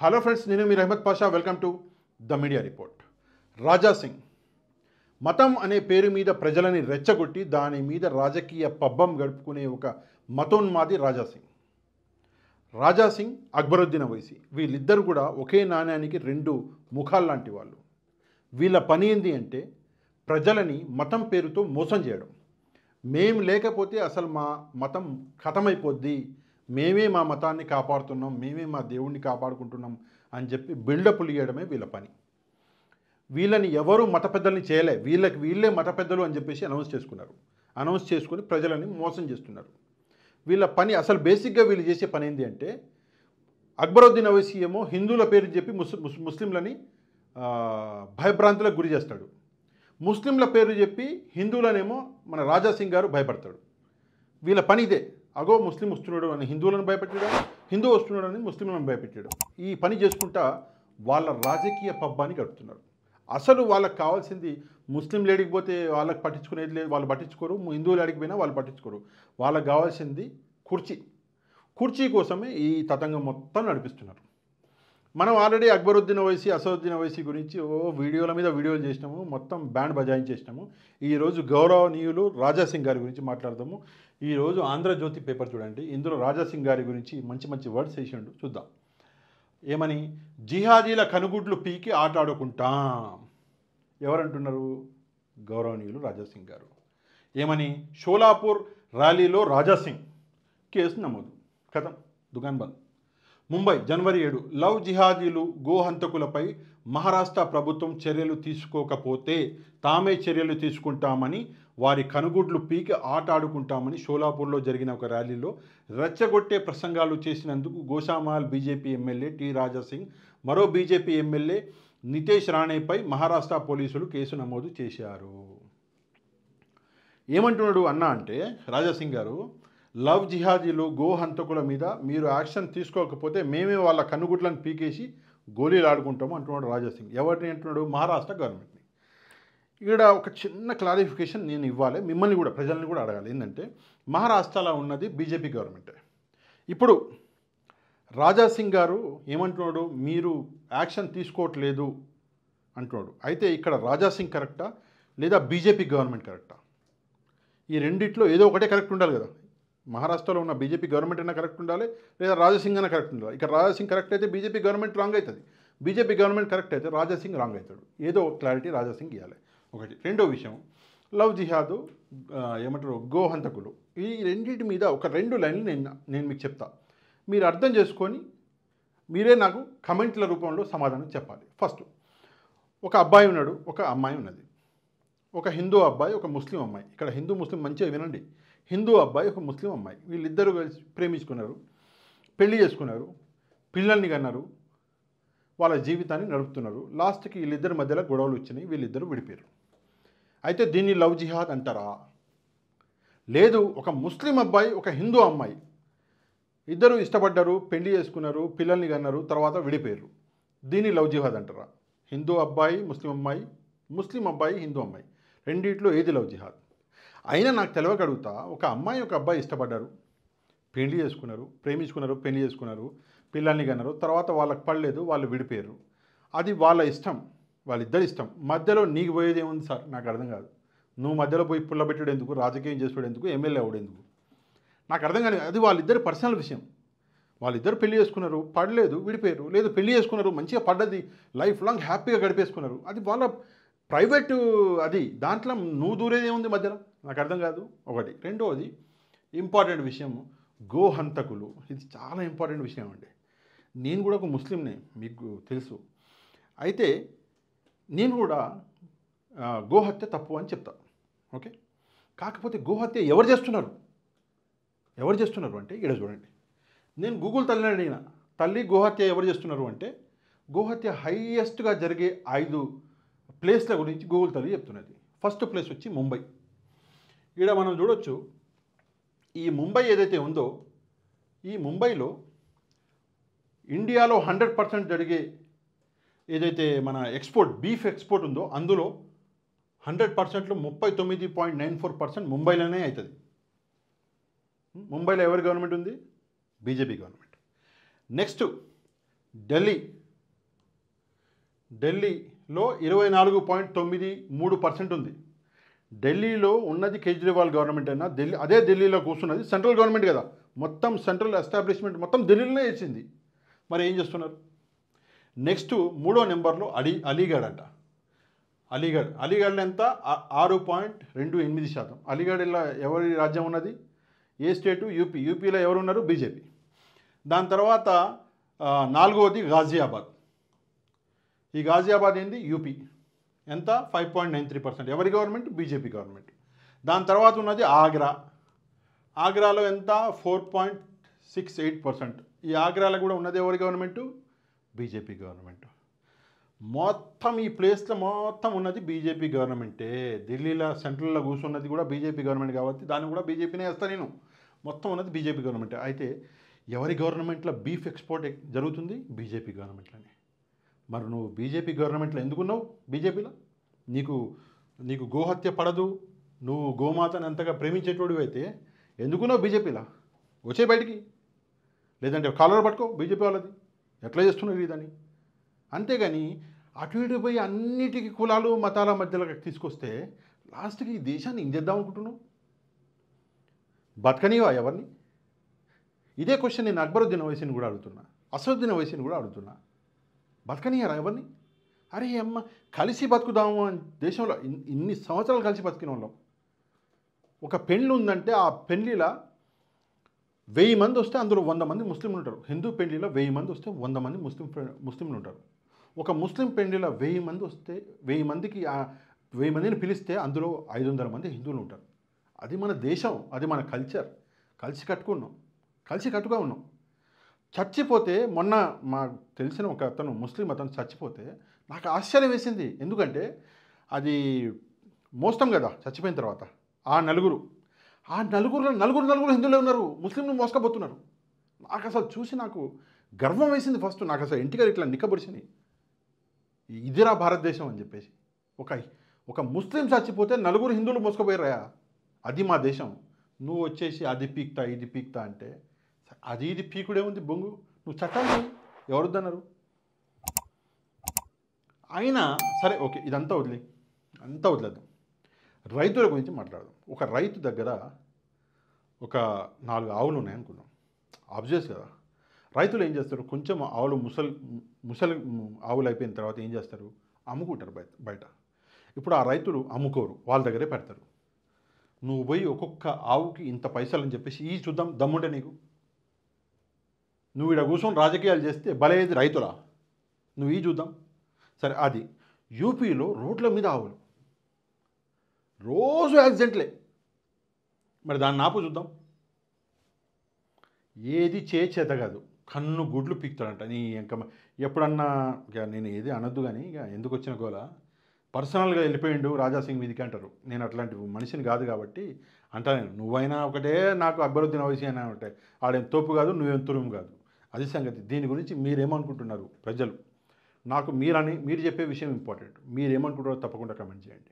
hello friends నేను మీ Rahmad Pasha welcome to the media report Raja Singh మతం అనే పేరు మీద ప్రజలని రెచ్చగొట్టి దాని మీద రాజకీయ పబ్బం గడుపుకునే ఒక మతోన్మాది రాజా సింగ్ రాజా సింగ్ అక్బరుద్దీన్ అవైసి వీళ్ళిద్దరు కూడా ఒకే నాణ్యానికి రెండు ముఖాల్లాంటి వాళ్ళు వీళ్ళ పని ఏంది అంటే ప్రజలని మతం పేరుతో మోసం చేయడం మేం లేకపోతే అసలు మా మతం ఖతమైపోద్ది మేమే మా మతాన్ని కాపాడుతున్నాం మేమే మా దేవుణ్ణి కాపాడుకుంటున్నాం అని చెప్పి బిల్డప్లు ఇవ్వడమే వీళ్ళ పని వీళ్ళని ఎవరు మత పెద్దల్ని చేయలే వీళ్ళకి వీళ్ళే మత పెద్దలు అని చెప్పేసి అనౌన్స్ చేసుకున్నారు అనౌన్స్ చేసుకుని ప్రజలని మోసం చేస్తున్నారు వీళ్ళ పని అసలు బేసిక్గా వీళ్ళు చేసే పని ఏంటి అంటే అక్బరుద్దీన్ అవైసీ ఏమో హిందువుల పేరు చెప్పి ముస్ ముస్లింలని భయభ్రాంతులకు గురి చేస్తాడు ముస్లింల పేరు చెప్పి హిందువులనేమో మన రాజాసింగ్ గారు భయపడతాడు వీళ్ళ పని ఇదే అగో ముస్లిం వస్తున్నాడు అని హిందువులను భయపెట్టడం హిందూ వస్తున్నాడు అని ముస్లింలను భయపెట్టడం ఈ పని చేసుకుంటా వాళ్ళ రాజకీయ పబ్బాన్ని గడుపుతున్నారు అసలు వాళ్ళకి కావాల్సింది ముస్లిం లేడికి పోతే వాళ్ళకి పట్టించుకునేది లేదు వాళ్ళు పట్టించుకోరు హిందువులు లేడికి పోయినా వాళ్ళు పట్టించుకోరు వాళ్ళకి కావాల్సింది కుర్చీ కుర్చీ కోసమే ఈ తతంగం మొత్తం నడిపిస్తున్నారు మనం ఆల్రెడీ అక్బరుద్దీన్ ఓవైసీ అసదుద్దీన్ ఓవైసీ గురించి ఓ వీడియోల మీద వీడియోలు చేసినాము మొత్తం బ్యాండ్ బజాయించేసినాము ఈరోజు గౌరవనీయులు రాజాసింగ్ గారి గురించి మాట్లాడదాము ఈరోజు ఆంధ్రజ్యోతి పేపర్ చూడండి ఇందులో రాజాసింగ్ గారి గురించి మంచి మంచి వర్డ్స్ వేసిండు చూద్దాం ఏమని జిహాదీల కనుగుడ్లు పీకి ఆట ఆడుకుంటాం ఎవరంటున్నారు గౌరవనీయులు రాజాసింగ్ గారు ఏమని షోలాపూర్ ర్యాలీలో రాజాసింగ్ కేసు నమోదు కథం దుకాన్ బంద్ ముంబై జనవరి ఏడు లవ్ జిహాదీలు గోహంతకులపై మహారాష్ట్ర ప్రభుత్వం చర్యలు తీసుకోకపోతే తామే చర్యలు తీసుకుంటామని వారి కనుగుడ్లు పీకి ఆట ఆడుకుంటామని షోలాపూర్లో జరిగిన ఒక ర్యాలీలో రెచ్చగొట్టే ప్రసంగాలు చేసినందుకు Goshamahal BJP MLA T Rajasingh మరో బీజేపీ ఎమ్మెల్యే నితేష్ రాణేపై మహారాష్ట్ర పోలీసులు కేసు నమోదు చేశారు ఏమంటున్నాడు అన్న అంటే రాజాసింగ్ గారు లవ్ జిహాదీలు గో హంతకుల మీద మీరు యాక్షన్ తీసుకోకపోతే మేమే వాళ్ళ కన్నుగుడ్లను పీకేసి గోళీలు ఆడుకుంటాము అంటున్నాడు రాజాసింగ్ ఎవరిని అంటున్నాడు మహారాష్ట్ర గవర్నమెంట్ని ఇక్కడ ఒక చిన్న క్లారిఫికేషన్ నేను ఇవ్వాలి మిమ్మల్ని కూడా ప్రజల్ని కూడా అడగాలి ఏంటంటే మహారాష్ట్రలో ఉన్నది బీజేపీ గవర్నమెంట్ ఇప్పుడు రాజాసింగ్ గారు ఏమంటున్నాడు మీరు యాక్షన్ తీసుకోవట్లేదు అంటున్నాడు అయితే ఇక్కడ రాజాసింగ్ కరెక్టా లేదా బీజేపీ గవర్నమెంట్ కరెక్టా ఈ రెండిట్లో ఏదో ఒకటే కరెక్ట్ ఉండాలి కదా మహారాష్ట్రలో ఉన్న బీజేపీ గవర్నమెంట్ అయినా కరెక్ట్ ఉండాలి లేదా రాజసింగ్ అయినా కరెక్ట్ ఉండాలి ఇక్కడ రాజసింగ్ కరెక్ట్ అయితే బీజేపీ గవర్నమెంట్ రాంగ్ అవుతుంది బీజేపీ గవర్నమెంట్ కరెక్ట్ అయితే రాజాసింగ్ రాంగ్ అవుతాడు ఏదో క్లారిటీ రాజాసింగ్ ఇవ్వాలి ఒకటి రెండో విషయం లవ్ జిహాదు ఏమంటారు గోహంతకులు ఈ రెండింటి మీద ఒక రెండు లైన్లు నేను నేను మీకు చెప్తా మీరు అర్థం చేసుకొని మీరే నాకు కమెంట్ల రూపంలో సమాధానం చెప్పాలి ఫస్ట్ ఒక అబ్బాయి ఉన్నాడు ఒక అమ్మాయి ఉన్నది ఒక హిందూ అబ్బాయి ఒక ముస్లిం అమ్మాయి ఇక్కడ హిందూ ముస్లిం మంచిగా వినండి హిందూ అబ్బాయి ఒక ముస్లిం అమ్మాయి వీళ్ళిద్దరూ కలిసి ప్రేమించుకున్నారు పెళ్లి చేసుకున్నారు పిల్లల్ని కన్నారు వాళ్ళ జీవితాన్ని నడుపుతున్నారు లాస్ట్కి వీళ్ళిద్దరి మధ్యలో గొడవలు వచ్చినాయి వీళ్ళిద్దరూ విడిపోయారు అయితే దీన్ని లవ్ జిహాద్ అంటారా లేదు ఒక ముస్లిం అబ్బాయి ఒక హిందూ అమ్మాయి ఇద్దరు ఇష్టపడ్డారు పెళ్లి చేసుకున్నారు పిల్లల్ని కన్నారు తర్వాత విడిపోయారు దీన్ని లవ్ జిహాద్ అంటారా హిందూ అబ్బాయి ముస్లిం అమ్మాయి ముస్లిం అబ్బాయి హిందూ అమ్మాయి రెండిట్లో ఏది లవ్ జిహాద్ అయినా నాకు తెలియక అడుగుతా ఒక అమ్మాయి ఒక అబ్బాయి ఇష్టపడ్డారు పెళ్లి చేసుకున్నారు ప్రేమించుకున్నారు పెళ్లి చేసుకున్నారు పిల్లల్ని కన్నారు తర్వాత వాళ్ళకి పడలేదు వాళ్ళు విడిపోయారు అది వాళ్ళ ఇష్టం వాళ్ళిద్దరి ఇష్టం మధ్యలో నీకు పోయేది ఏముంది సార్ నాకు అర్థం కాదు నువ్వు మధ్యలో పోయి పుల్ల ఎందుకు రాజకీయం చేసుకోడు ఎందుకు ఎమ్మెల్యే అవ్వడం ఎందుకు నాకు అర్థం కాదు అది వాళ్ళిద్దరి పర్సనల్ విషయం వాళ్ళిద్దరు పెళ్లి చేసుకున్నారు పడలేదు విడిపోయారు లేదు పెళ్లి చేసుకున్నారు మంచిగా పడ్డది లైఫ్ లాంగ్ హ్యాపీగా గడిపేసుకున్నారు అది వాళ్ళ ప్రైవేటు అది దాంట్లో నువ్వు దూరేది ఏముంది మధ్యలో నాకు అర్థం కాదు ఒకటి రెండవది ఇంపార్టెంట్ విషయం గోహంతకులు ఇది చాలా ఇంపార్టెంట్ విషయం అండి నేను కూడా ఒక ముస్లింనే మీకు తెలుసు అయితే నేను కూడా గోహత్య తప్పు అని చెప్తా ఓకే కాకపోతే గోహత్య ఎవరు చేస్తున్నారు ఎవరు చేస్తున్నారు అంటే ఇక్కడ చూడండి నేను గూగుల్ తల్లిని అడిగిన తల్లి గోహత్య ఎవరు చేస్తున్నారు అంటే గోహత్య హైయెస్ట్గా జరిగే ఐదు ప్లేస్ల గురించి గూగుల్ తల్లి చెప్తున్నది ఫస్ట్ ప్లేస్ వచ్చి ముంబై ఇక్కడ మనం చూడొచ్చు ఈ ముంబై ఏదైతే ఉందో ఈ ముంబైలో ఇండియాలో హండ్రెడ్ పర్సెంట్ జరిగే ఏదైతే మన ఎక్స్పోర్ట్ బీఫ్ ఎక్స్పోర్ట్ ఉందో అందులో హండ్రెడ్ పర్సెంట్లో ముప్పై తొమ్మిది పాయింట్ నైన్ ఫోర్ పర్సెంట్ ముంబైలోనే అవుతుంది ముంబైలో ఎవరి గవర్నమెంట్ ఉంది బీజేపీ గవర్నమెంట్ నెక్స్ట్ ఢిల్లీ ఢిల్లీలో ఇరవై నాలుగు పాయింట్ తొమ్మిది మూడు పర్సెంట్ ఉంది ఢిల్లీలో ఉన్నది కేజ్రీవాల్ గవర్నమెంట్ అయినా ఢిల్లీ అదే ఢిల్లీలో కూర్చున్నది సెంట్రల్ గవర్నమెంట్ కదా మొత్తం సెంట్రల్ ఎస్టాబ్లిష్మెంట్ మొత్తం ఢిల్లీలోనే వేసింది మరి ఏం చేస్తున్నారు నెక్స్ట్ మూడో నెంబర్లో అలీ అలీగఢ్ అంట అలీగఢ్ అలీగఢ్లో ఎంత ఆరు పాయింట్ రెండు ఎనిమిది శాతం అలీగఢ్లో ఎవరి రాజ్యం ఉన్నది ఏ స్టేటు యూపీ యూపీలో ఎవరు ఉన్నారు బీజేపీ దాని తర్వాత నాలుగవది గాజియాబాద్ ఈ గాజియాబాద్ ఏంది యూపీ ఎంత five point nine three percent ఎవరి గవర్నమెంట్ బీజేపీ గవర్నమెంట్ దాని తర్వాత ఉన్నది ఆగ్రా ఆగ్రాలో ఎంత four point six eight percent ఈ ఆగ్రాలో కూడా ఉన్నది ఎవరి గవర్నమెంటు బీజేపీ గవర్నమెంట్ మొత్తం ఈ ప్లేస్లో మొత్తం ఉన్నది బీజేపీ గవర్నమెంటే ఢిల్లీలో సెంట్రల్లో కూర్చున్నది కూడా బీజేపీ గవర్నమెంట్ కాబట్టి దాన్ని కూడా బీజేపీనే వేస్తాను నేను మొత్తం ఉన్నది బీజేపీ గవర్నమెంట్ అయితే ఎవరి గవర్నమెంట్లో బీఫ్ ఎక్స్పోర్ట్ జరుగుతుంది బీజేపీ గవర్నమెంట్లోనే మరి నువ్వు బీజేపీ గవర్నమెంట్లో ఎందుకున్నావు బీజేపీలో నీకు నీకు గోహత్య పడదు నువ్వు గోమాతను అంతగా ప్రేమించేటోడివి అయితే ఎందుకున్నావు బీజేపీలో వచ్చే బయటికి లేదంటే కాలర్ పట్టుకో బీజేపీ వాళ్ళది ఎట్లా చేస్తున్నారు ఇదని అంతేగాని అటు ఇటు పోయి అన్నిటికీ కులాలు మతాల మధ్యలో తీసుకొస్తే లాస్ట్కి ఈ దేశాన్ని ఇంజేద్దాం అనుకుంటున్నావు బతకనివా ఎవరిని ఇదే క్వశ్చన్ నేను అక్బరుద్దీన్ వయసుని కూడా అడుగుతున్నా అసదుద్దీన్ వయసుని కూడా అడుగుతున్నా బతకనియరా ఎవరిని అరే అమ్మ కలిసి బతుకుదాము అని దేశంలో ఇన్ని సంవత్సరాలు కలిసి బతికిన వాళ్ళం ఒక పెళ్ళి ఉందంటే ఆ పెళ్ళిలా వెయ్యి మంది వస్తే అందులో వంద మంది ముస్లింలు ఉంటారు హిందూ పెళ్ళిలో వెయ్యి మంది వస్తే వంద మంది ముస్లిం ముస్లింలు ఉంటారు ఒక ముస్లిం పెళ్ళిలో వెయ్యి మంది వస్తే వెయ్యి మందికి వెయ్యి మందిని పిలిస్తే అందులో ఐదు వందల మంది హిందువులు ఉంటారు అది మన దేశం అది మన కల్చర్ కలిసి కట్టుకున్నాం కలిసి కట్టుగా ఉన్నాం చచ్చిపోతే మొన్న మా తెలిసిన ఒక అతను ముస్లిం అతను చచ్చిపోతే నాకు ఆశ్చర్యం వేసింది ఎందుకంటే అది మోస్తాం కదా చచ్చిపోయిన తర్వాత ఆ నలుగురు ఆ నలుగురు నలుగురు నలుగురు హిందువులే ఉన్నారు ముస్లింలు మోసకపోతున్నారు నాకు అసలు చూసి నాకు గర్వం వేసింది ఫస్ట్ నాకు అసలు ఇంటికారు ఇట్లా నిక్కబొడిచినాయి ఇదిరా భారతదేశం అని చెప్పేసి ఒక ఒక ముస్లిం చచ్చిపోతే నలుగురు హిందువులు మోసుకుపోయారా అది మా దేశం నువ్వు వచ్చేసి అది పీక్తా ఇది పీక్తా అంటే అది ఇది పీకుడే ఉంది బొంగు నువ్వు చట్టాలు ఎవరొద్దన్నారు అయినా సరే ఓకే ఇదంతా వదిలే అంతా వదిలేద్దాం రైతుల గురించి మాట్లాడదాం ఒక రైతు దగ్గర ఒక నాలుగు ఆవులు ఉన్నాయనుకుందాం అబ్జెస్ కదా రైతులు ఏం చేస్తారు కొంచెం ఆవులు ముసలి ముసలి ఆవులు అయిపోయిన తర్వాత ఏం చేస్తారు అమ్ముకుంటారు బయట బయట ఇప్పుడు ఆ రైతులు అమ్ముకోరు వాళ్ళ దగ్గరే పెడతారు నువ్వు పోయి ఒక్కొక్క ఆవుకి ఇంత పైసలు అని చెప్పేసి ఈ చూద్దాం దమ్ముండే నీకు నువ్వు ఇక్కడ కూర్చొని రాజకీయాలు చేస్తే బలైంది రైతులా నువ్వు ఈ చూద్దాం సరే అది యూపీలో రోడ్ల మీద ఆవులు రోజు యాక్సిడెంట్లే మరి దాన్ని ఆపు చూద్దాం ఏది చేత కాదు కన్ను గుడ్లు పీక్తాడంట నీ ఇంకా ఎప్పుడన్నా ఇక నేను ఏది అనొద్దు కానీ ఇక ఎందుకు వచ్చిన గోల పర్సనల్గా వెళ్ళిపోయిండు రాజాసింగ్ మీదికి అంటారు నేను అట్లాంటి మనిషిని కాదు కాబట్టి అంటాను నువ్వైనా ఒకటే నాకు అభివృద్ధి అవసరం అంటే ఆడేం తోపు కాదు నువ్వేం తురుము కాదు అది సంగతి దీని గురించి మీరేమనుకుంటున్నారు ప్రజలు నాకు మీరని మీరు చెప్పే విషయం ఇంపార్టెంట్ మీరేమనుకుంటారో తప్పకుండా కమెంట్ చేయండి